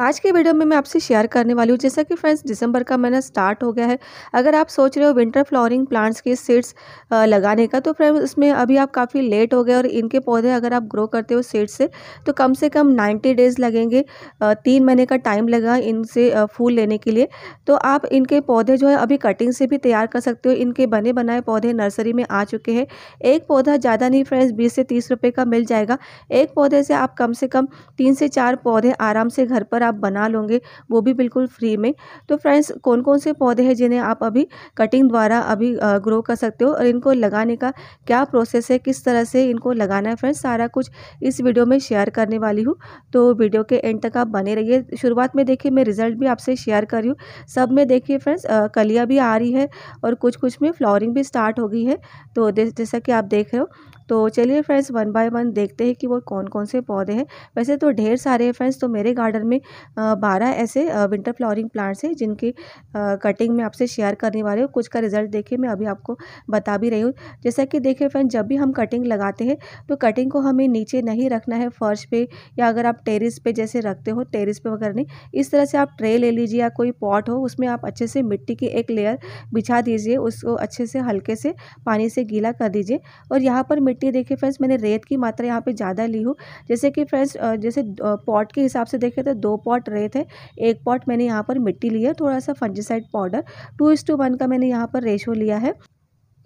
आज के वीडियो में मैं आपसे शेयर करने वाली हूँ जैसा कि फ्रेंड्स दिसंबर का महीना स्टार्ट हो गया है अगर आप सोच रहे हो विंटर फ्लावरिंग प्लांट्स के सीड्स लगाने का तो फ्रेंड्स इसमें अभी आप काफ़ी लेट हो गए और इनके पौधे अगर आप ग्रो करते हो सीड्स से तो कम से कम 90 डेज़ लगेंगे तीन महीने का टाइम लगा इनसे फूल लेने के लिए तो आप इनके पौधे जो है अभी कटिंग से भी तैयार कर सकते हो इनके बने बनाए पौधे नर्सरी में आ चुके हैं एक पौधा ज़्यादा नहीं फ्रेंड्स बीस से तीस रुपये का मिल जाएगा एक पौधे से आप कम से कम तीन से चार पौधे आराम से घर पर आप बना लोगे वो भी बिल्कुल फ्री में तो फ्रेंड्स कौन कौन से पौधे हैं जिन्हें आप अभी कटिंग द्वारा अभी ग्रो कर सकते हो और इनको लगाने का क्या प्रोसेस है किस तरह से इनको लगाना है फ्रेंड्स सारा कुछ इस वीडियो में शेयर करने वाली हूँ तो वीडियो के एंड तक आप बने रहिए शुरुआत में देखिए मैं रिजल्ट भी आपसे शेयर कर रही हूँ सब में देखिए फ्रेंड्स कलियाँ भी आ रही है और कुछ कुछ में फ्लॉरिंग भी स्टार्ट हो गई है तो जैसा कि आप देख रहे हो तो चलिए फ्रेंड्स वन बाय वन देखते हैं कि वो कौन कौन से पौधे हैं वैसे तो ढेर सारे हैं फ्रेंड्स तो मेरे गार्डन में बारह ऐसे विंटर फ्लावरिंग प्लांट्स हैं जिनकी कटिंग मैं आपसे शेयर करने वाली हूँ कुछ का रिजल्ट देखिए मैं अभी आपको बता भी रही हूँ जैसा कि देखिए फ्रेंड्स जब भी हम कटिंग लगाते हैं तो कटिंग को हमें नीचे नहीं रखना है फर्श पर या अगर आप टेरिस पर जैसे रखते हो टेरिस पर वगैरह नहीं इस तरह से आप ट्रे ले लीजिए या कोई पॉट हो उसमें आप अच्छे से मिट्टी की एक लेयर बिछा दीजिए उसको अच्छे से हल्के से पानी से गीला कर दीजिए और यहाँ पर मिट्टी देखिए फ्रेंड्स मैंने रेत की मात्रा यहाँ पे ज़्यादा ली हूँ जैसे कि फ्रेंड्स जैसे पॉट के हिसाब से देखें तो दो पॉट रेत है एक पॉट मैंने यहाँ पर मिट्टी ली है थोड़ा सा fungicide powder two is to one का मैंने यहाँ पर रेशो लिया है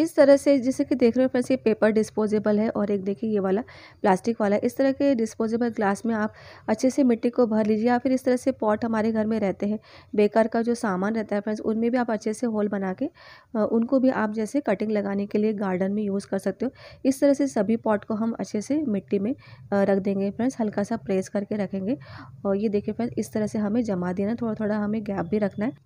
इस तरह से जैसे कि देख रहे हो फ्रेंड्स ये पेपर डिस्पोजेबल है और एक देखिए ये वाला प्लास्टिक वाला इस तरह के डिस्पोजेबल ग्लास में आप अच्छे से मिट्टी को भर लीजिए या फिर इस तरह से पॉट हमारे घर में रहते हैं बेकर का जो सामान रहता है फ्रेंड्स उनमें भी आप अच्छे से होल बना के उनको भी आप जैसे कटिंग लगाने के लिए गार्डन में यूज़ कर सकते हो इस तरह से सभी पॉट को हम अच्छे से मिट्टी में रख देंगे फ्रेंड्स हल्का सा प्रेस करके रखेंगे और ये देखिए फ्रेंड्स इस तरह से हमें जमा देना थोड़ा थोड़ा हमें गैप भी रखना है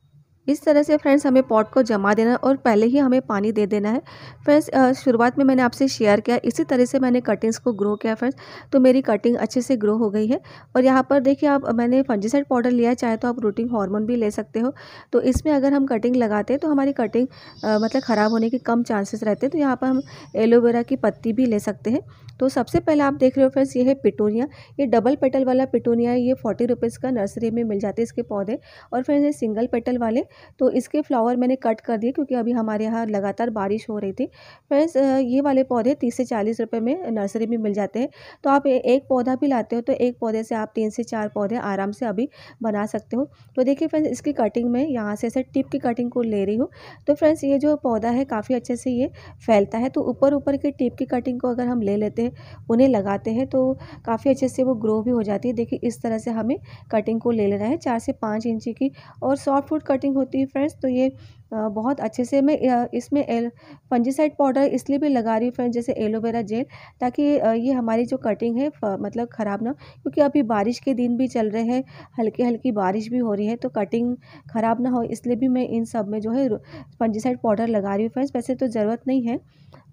इस तरह से फ्रेंड्स हमें पॉट को जमा देना और पहले ही हमें पानी दे देना है फ्रेंड्स शुरुआत में मैंने आपसे शेयर किया इसी तरह से मैंने कटिंग्स को ग्रो किया फ्रेंड्स तो मेरी कटिंग अच्छे से ग्रो हो गई है और यहाँ पर देखिए आप मैंने फंजीसाइड पाउडर लिया चाहे तो आप रूटिंग हार्मोन भी ले सकते हो तो इसमें अगर हम कटिंग लगाते हैं तो हमारी कटिंग मतलब ख़राब होने के कम चांसेस रहते हैं तो यहाँ पर हम एलोवेरा की पत्ती भी ले सकते हैं तो सबसे पहले आप देख रहे हो फ्रेंड्स ये है पिटोनिया ये डबल पेटल वाला पिटोनिया है ये फोर्टी रुपीज़ का नर्सरी में मिल जाते हैं इसके पौधे और फ्रेंड्स ये सिंगल पेटल वाले तो इसके फ्लावर मैंने कट कर दिए क्योंकि अभी हमारे यहाँ लगातार बारिश हो रही थी फ्रेंड्स ये वाले पौधे तीस से चालीस रुपये में नर्सरी में मिल जाते हैं तो आप एक पौधा भी लाते हो तो एक पौधे से आप तीन से चार पौधे आराम से अभी बना सकते हो तो देखिए फ्रेंड्स इसकी कटिंग में यहाँ से ऐसे टिप की कटिंग को ले रही हूँ तो फ्रेंड्स ये जो पौधा है काफ़ी अच्छे से ये फैलता है तो ऊपर ऊपर की टिप की कटिंग को अगर हम ले लेते हैं उन्हें लगाते हैं तो काफ़ी अच्छे से वो ग्रो भी हो जाती है देखिए इस तरह से हमें कटिंग को ले लेना है चार से पाँच इंची की और सॉफ्ट फूड कटिंग होती है फ्रेंड्स तो ये बहुत अच्छे से मैं इसमें फंजीसाइड पाउडर इसलिए भी लगा रही हूँ फ्रेंड जैसे एलोवेरा जेल ताकि ये हमारी जो कटिंग है मतलब ख़राब ना हो क्योंकि अभी बारिश के दिन भी चल रहे हैं हल्की हल्की बारिश भी हो रही है तो कटिंग ख़राब ना हो इसलिए भी मैं इन सब में जो है फंजीसाइड पाउडर लगा रही हूँ फ्रेंड्स वैसे तो ज़रूरत नहीं है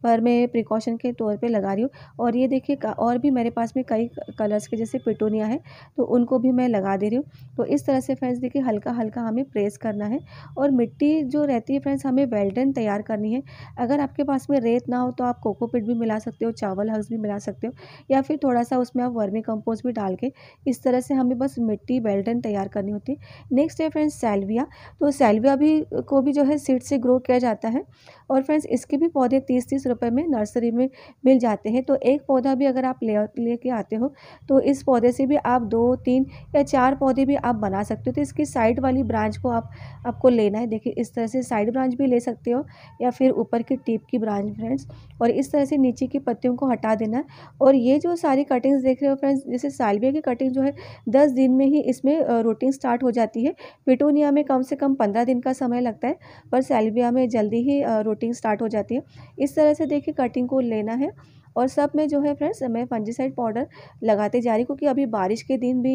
पर मैं प्रिकॉशन के तौर पे लगा रही हूँ और ये देखिए और भी मेरे पास में कई कलर्स के जैसे पिटोनिया है तो उनको भी मैं लगा दे रही हूँ तो इस तरह से फ्रेंड्स देखिए हल्का हल्का हमें प्रेस करना है और मिट्टी जो रहती है फ्रेंड्स हमें वेल्डन तैयार करनी है अगर आपके पास में रेत ना हो तो आप कोकोपिट भी मिला सकते हो चावल हग्स भी मिला सकते हो या फिर थोड़ा सा उसमें आप वर्मी कंपोस्ट भी डाल के इस तरह से हमें बस मिट्टी वेल्डन तैयार करनी होती है नेक्स्ट है फ्रेंड्स सेल्विया तो सेल्विया भी को भी जो है सीड से ग्रो किया जाता है और फ्रेंड्स इसके भी पौधे तीस तीस रुपये में नर्सरी में मिल जाते हैं तो एक पौधा भी अगर आप ले लेके आते हो तो इस पौधे से भी आप दो तीन या चार पौधे भी आप बना सकते हो तो इसकी साइड वाली ब्रांच को आप आपको लेना है देखिए इस तरह से साइड ब्रांच भी ले सकते हो या फिर ऊपर की टिप की ब्रांच फ्रेंड्स और इस तरह से नीचे की पत्तियों को हटा देना और ये जो सारी कटिंग्स देख रहे हो फ्रेंड्स जैसे सालविया की कटिंग जो है दस दिन में ही इसमें रोटिंग स्टार्ट हो जाती है पिटोनिया में कम से कम पंद्रह दिन का समय लगता है पर सालविया में जल्दी ही रोटिंग स्टार्ट हो जाती है इस तरह से देखिए कटिंग को लेना है और सब में जो है फ्रेंड्स मैं फंजीसाइड पाउडर लगाते जा रही हूँ क्योंकि अभी बारिश के दिन भी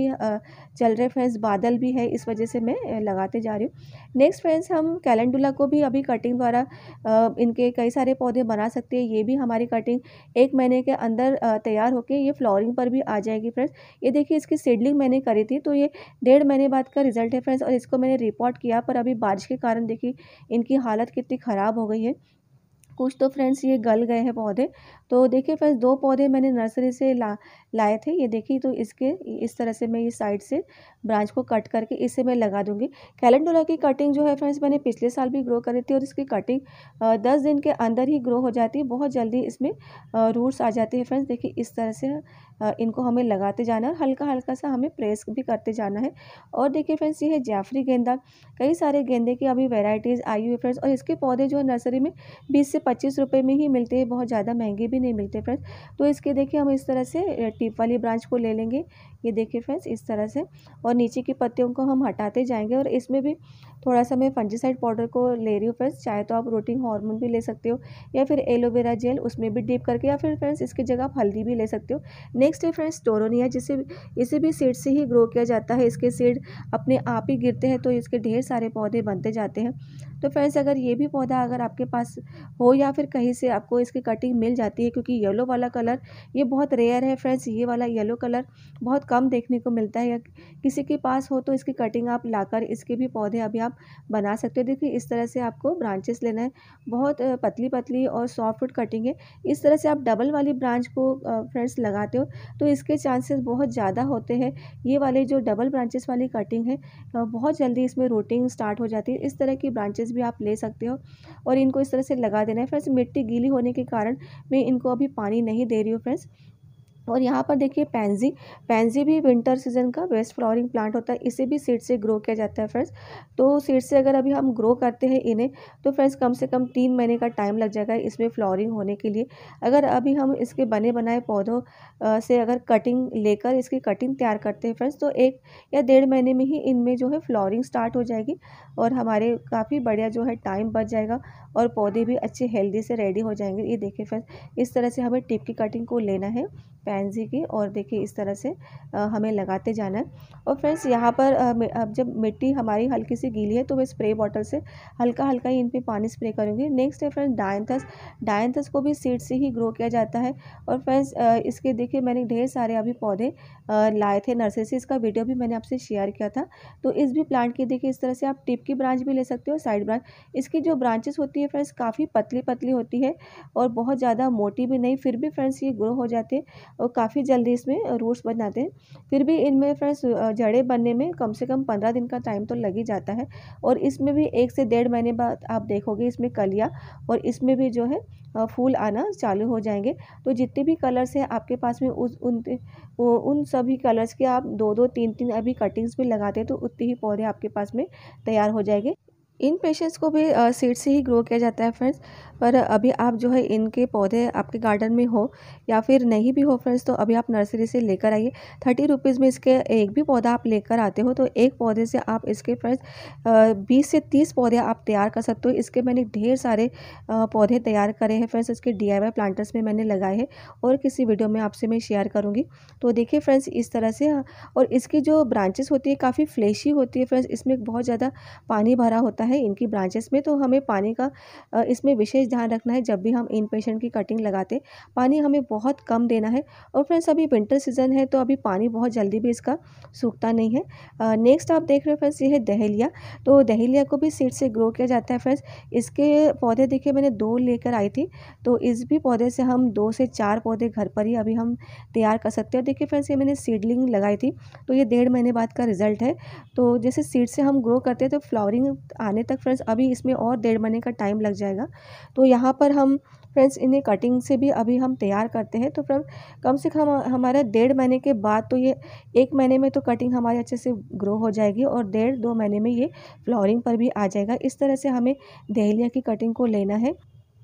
चल रहे फ्रेंड्स बादल भी है इस वजह से मैं लगाते जा रही हूँ नेक्स्ट फ्रेंड्स हम कैलेंडुला को भी अभी कटिंग द्वारा इनके कई सारे पौधे बना सकते हैं ये भी हमारी कटिंग एक महीने के अंदर तैयार होकर ये फ्लोरिंग पर भी आ जाएगी फ्रेंड्स ये देखिए इसकी सीडलिंग मैंने करी थी तो ये डेढ़ महीने बाद का रिजल्ट है फ्रेंड्स और इसको मैंने रिपोर्ट किया पर अभी बारिश के कारण देखिए इनकी हालत कितनी ख़राब हो गई है कुछ तो फ्रेंड्स ये गल गए हैं पौधे तो देखिए फ्रेंड्स दो पौधे मैंने नर्सरी से ला लाए थे ये देखिए तो इसके इस तरह से मैं ये साइड से ब्रांच को कट करके इसे मैं लगा दूंगी कैलेंडोला की कटिंग जो है फ्रेंड्स मैंने पिछले साल भी ग्रो करी थी और इसकी कटिंग दस दिन के अंदर ही ग्रो हो जाती है बहुत जल्दी इसमें रूट्स आ जाते हैं फ्रेंड्स देखिए इस तरह से इनको हमें लगाते जाना है हल्का हल्का सा हमें प्रेस भी करते जाना है और देखिए फ्रेंड्स ये है जैफरी गेंदा कई सारे गेंदे की अभी वेराइटीज़ आई हुई है फ्रेंड्स और इसके पौधे जो है नर्सरी में बीस से पच्चीस रुपये में ही मिलते हैं बहुत ज़्यादा महंगे भी नहीं मिलते फ्रेंड्स तो इसके देखिए हम इस तरह से टिप वाली ब्रांच को ले लेंगे ये देखिए फ्रेंड्स इस तरह से और नीचे की पत्तियों को हम हटाते जाएंगे और इसमें भी थोड़ा सा मैं फंजीसाइड पाउडर को ले रही हूँ फ्रेंड्स चाहे तो आप रोटिंग हार्मोन भी ले सकते हो या फिर एलोवेरा जेल उसमें भी डीप करके या फिर फ्रेंड्स इसकी जगह आप हल्दी भी ले सकते हो नेक्स्ट है फ्रेंड्स टोरोनिया जिसे इसे भी सीड से ही ग्रो किया जाता है इसके सीड अपने आप ही गिरते हैं तो इसके ढेर सारे पौधे बनते जाते हैं तो फ्रेंड्स अगर ये भी पौधा अगर आपके पास हो या फिर कहीं से आपको इसकी कटिंग मिल जाती है क्योंकि येलो वाला कलर ये बहुत रेयर है फ्रेंड्स ये वाला येलो कलर बहुत कम देखने को मिलता है या किसी के पास हो तो इसकी कटिंग आप लाकर इसके भी पौधे अभी आप बना सकते हो देखिए इस तरह से आपको ब्रांचेस लेना है बहुत पतली पतली और सॉफ्ट कटिंग है इस तरह से आप डबल वाली ब्रांच को फ्रेंड्स लगाते हो तो इसके चांसेस बहुत ज़्यादा होते हैं ये वाले जो डबल ब्रांचेस वाली कटिंग है बहुत जल्दी इसमें रोटिंग स्टार्ट हो जाती है इस तरह की ब्रांचेस भी आप ले सकते हो और इनको इस तरह से लगा देना है फ्रेंड्स मिट्टी गीली होने के कारण मैं इनको अभी पानी नहीं दे रही हूँ फ्रेंड्स और यहाँ पर देखिए पैंजी पैंजी भी विंटर सीजन का बेस्ट फ्लावरिंग प्लांट होता है इसे भी सीड से ग्रो किया जाता है फ्रेंड्स तो सीड से अगर अभी हम ग्रो करते हैं इन्हें तो फ्रेंड्स कम से कम तीन महीने का टाइम लग जाएगा इसमें फ्लावरिंग होने के लिए अगर अभी हम इसके बने बनाए पौधों से अगर कटिंग लेकर इसकी कटिंग तैयार करते हैं फ्रेंड्स तो एक या डेढ़ महीने में ही इनमें जो है फ्लॉरिंग स्टार्ट हो जाएगी और हमारे काफ़ी बढ़िया जो है टाइम बच जाएगा और पौधे भी अच्छे हेल्दी से रेडी हो जाएंगे ये देखें फ्रेंड्स इस तरह से हमें टिप की कटिंग को लेना है फैंसी की और देखिए इस तरह से हमें लगाते जाना है और फ्रेंड्स यहाँ पर अब जब मिट्टी हमारी हल्की सी गीली है तो मैं स्प्रे बॉटल से हल्का हल्का ही इन पर पानी स्प्रे करूँगी नेक्स्ट है फ्रेंड्स डायंथस डायंथस को भी सीड से ही ग्रो किया जाता है और फ्रेंड्स इसके देखिए मैंने ढेर सारे अभी पौधे लाए थे नर्सरी से इसका वीडियो भी मैंने आपसे शेयर किया था तो इस भी प्लांट की देखिए इस तरह से आप टिप की ब्रांच भी ले सकते हो साइड ब्रांच इसकी जो ब्रांचेस होती है फ्रेंड्स काफ़ी पतली पतली होती है और बहुत ज़्यादा मोटी भी नहीं फिर भी फ्रेंड्स ये ग्रो हो जाते हैं और काफ़ी जल्दी इसमें रूट्स बन जाते हैं फिर भी इनमें फ्रेंड्स जड़े बनने में कम से कम पंद्रह दिन का टाइम तो लग ही जाता है और इसमें भी एक से डेढ़ महीने बाद आप देखोगे इसमें कलिया और इसमें भी जो है फूल आना चालू हो जाएंगे तो जितने भी कलर्स हैं आपके पास में उस उन वो उन सभी कलर्स के आप दो दो तीन तीन अभी कटिंग्स भी लगाते हैं तो उतने ही पौधे आपके पास में तैयार हो जाएंगे इन पेशेंट्स को भी सीड से ही ग्रो किया जाता है फ्रेंड्स पर अभी आप जो है इनके पौधे आपके गार्डन में हो या फिर नहीं भी हो फ्रेंड्स तो अभी आप नर्सरी से लेकर आइए थर्टी रुपीज़ में इसके एक भी पौधा आप लेकर आते हो तो एक पौधे से आप इसके फ्रेंड्स बीस से तीस पौधे आप तैयार कर सकते हो इसके मैंने ढेर सारे पौधे तैयार करे हैं फ्रेंड्स इसके डी प्लांटर्स में मैंने लगाए हैं और किसी वीडियो में आपसे मैं शेयर करूँगी तो देखिए फ्रेंड्स इस तरह से और इसकी जो ब्रांचेस होती है काफ़ी फ्लेशी होती है फ्रेंड्स इसमें बहुत ज़्यादा पानी भरा होता है जाता है इनकी ब्रांचेस में तो हमें पानी का इसमें विशेष ध्यान रखना है जब भी हम इन पेशेंट की कटिंग लगाते पानी हमें बहुत कम देना है और फ्रेंड्स अभी विंटर सीजन है तो अभी पानी बहुत जल्दी भी इसका सूखता नहीं है नेक्स्ट आप देख रहे हो फ्रेंड्स ये है दहेलिया तो दहेलिया को भी सीड से ग्रो किया जाता है फ्रेंड्स इसके पौधे देखिए मैंने दो लेकर आई थी तो इस भी पौधे से हम दो से चार पौधे घर पर ही अभी हम तैयार कर सकते हैं देखिए फ्रेंड्स ये मैंने सीडलिंग लगाई थी तो ये डेढ़ महीने बाद का रिजल्ट है तो जैसे सीड से हम ग्रो करते हैं तो फ्लावरिंग आने आने तक फ्रेंड्स अभी इसमें और डेढ़ महीने का टाइम लग जाएगा तो यहाँ पर हम फ्रेंड्स इन्हें कटिंग से भी अभी हम तैयार करते हैं तो फ्रेंड कम से कम हमारा डेढ़ महीने के बाद तो ये एक महीने में तो कटिंग हमारी अच्छे से ग्रो हो जाएगी और डेढ़ दो महीने में ये फ्लोरिंग पर भी आ जाएगा इस तरह से हमें दहलिया की कटिंग को लेना है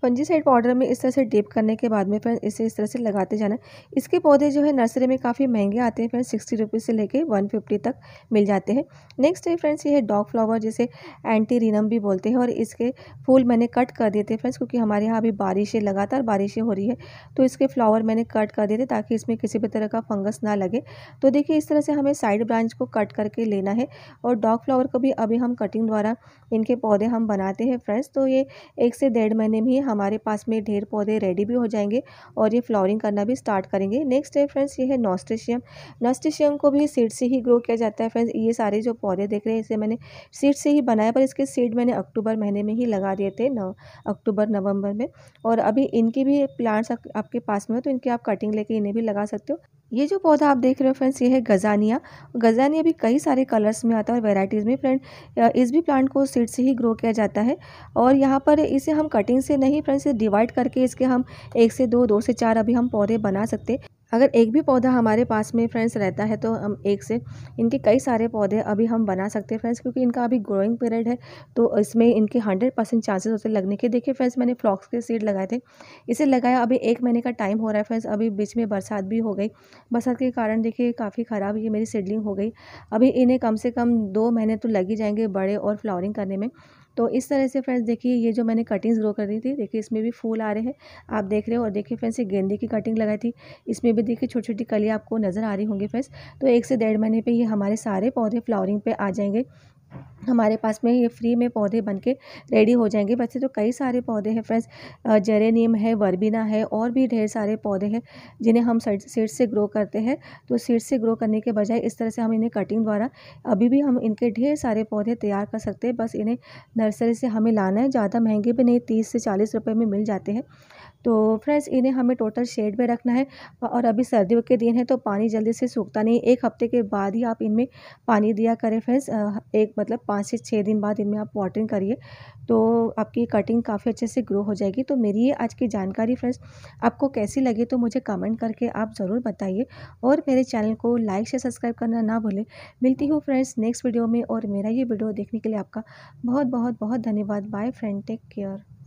फंजीसाइड पाउडर में इस तरह से डिप करने के बाद में फ्रेंड इसे इस तरह से लगाते जाना इसके पौधे जो है नर्सरी में काफ़ी महंगे आते हैं फ्रेंड्स सिक्सटी रुपीज़ से लेके वन फिफ्टी तक मिल जाते हैं नेक्स्ट है फ्रेंड्स ये है डॉग फ्लावर जिसे एंटी रिनम भी बोलते हैं और इसके फूल मैंने कट कर दिए थे फ्रेंड्स क्योंकि हमारे यहाँ अभी बारिशें लगातार बारिशें हो रही है तो इसके फ्लावर मैंने कट कर दिए थे ताकि इसमें किसी भी तरह का फंगस ना लगे तो देखिए इस तरह से हमें साइड ब्रांच को कट करके लेना है और डॉग फ्लावर को भी अभी हम कटिंग द्वारा इनके पौधे हम बनाते हैं फ्रेंड्स तो ये एक से डेढ़ महीने में हमारे पास में ढेर पौधे रेडी भी हो जाएंगे और ये फ्लावरिंग करना भी स्टार्ट करेंगे नेक्स्ट है फ्रेंड्स ये है नॉस्ट्रिशियम नॉस्ट्रिशियम को भी सीड से ही ग्रो किया जाता है फ्रेंड्स ये सारे जो पौधे देख रहे हैं इसे मैंने सीड से ही बनाया पर इसके सीड मैंने अक्टूबर महीने में ही लगा दिए थे नौ अक्टूबर नवंबर में और अभी इनकी भी प्लांट्स आपके पास में हो तो इनकी आप कटिंग लेके इन्हें भी लगा सकते हो ये जो पौधा आप देख रहे हो फ्रेंड्स ये है गजानिया गजानिया भी कई सारे कलर्स में आता है और वेराइटीज़ में फ्रेंड इस भी प्लांट को सीड से ही ग्रो किया जाता है और यहाँ पर इसे हम कटिंग से नहीं फ्रेंड्स डिवाइड करके इसके हम एक से दो दो से चार अभी हम पौधे बना सकते अगर एक भी पौधा हमारे पास में फ्रेंड्स रहता है तो हम एक से इनके कई सारे पौधे अभी हम बना सकते हैं फ्रेंड्स क्योंकि इनका अभी ग्रोइंग पीरियड है तो इसमें इनके हंड्रेड परसेंट चांसेस होते लगने के देखिए फ्रेंड्स मैंने फ्लॉक्स के सीड लगाए थे इसे लगाया अभी एक महीने का टाइम हो रहा है फ्रेंड्स अभी बीच में बरसात भी हो गई बरसात के कारण देखिए काफ़ी ख़राब ये मेरी सीडलिंग हो गई अभी इन्हें कम से कम दो महीने तो लग ही जाएंगे बड़े और फ्लावरिंग करने में तो इस तरह से फ्रेंड्स देखिए ये जो मैंने कटिंग्स ग्रो कर दी थी देखिए इसमें भी फूल आ रहे हैं आप देख रहे हो और देखिए फ्रेंड्स ये गेंदे की कटिंग लगाई थी इसमें भी देखिए छोटी छोटी कली आपको नज़र आ रही होंगी फ्रेंड्स तो एक से डेढ़ महीने पर ये हमारे सारे पौधे फ्लावरिंग पे आ जाएंगे हमारे पास में ये फ्री में पौधे बन के रेडी हो जाएंगे वैसे तो कई सारे पौधे हैं फ्रेंड्स जेरेनियम है वर्बिना है और भी ढेर सारे पौधे हैं जिन्हें हम सीड से ग्रो करते हैं तो सीड से ग्रो करने के बजाय इस तरह से हम इन्हें कटिंग द्वारा अभी भी हम इनके ढेर सारे पौधे तैयार कर सकते हैं बस इन्हें नर्सरी से हमें लाना है ज़्यादा महंगे भी नहीं तीस से चालीस रुपये में मिल जाते हैं तो फ्रेंड्स इन्हें हमें टोटल शेड में रखना है और अभी सर्दियों के दिन है तो पानी जल्दी से सूखता नहीं एक हफ्ते के बाद ही आप इनमें पानी दिया करें फ्रेंड्स एक मतलब पाँच से छः दिन बाद इनमें आप वाटरिंग करिए तो आपकी कटिंग काफ़ी अच्छे से ग्रो हो जाएगी तो मेरी ये आज की जानकारी फ्रेंड्स आपको कैसी लगी तो मुझे कमेंट करके आप ज़रूर बताइए और मेरे चैनल को लाइक से सब्सक्राइब करना ना भूलें मिलती हूँ फ्रेंड्स नेक्स्ट वीडियो में और मेरा ये वीडियो देखने के लिए आपका बहुत बहुत बहुत धन्यवाद बाय फ्रेंड टेक केयर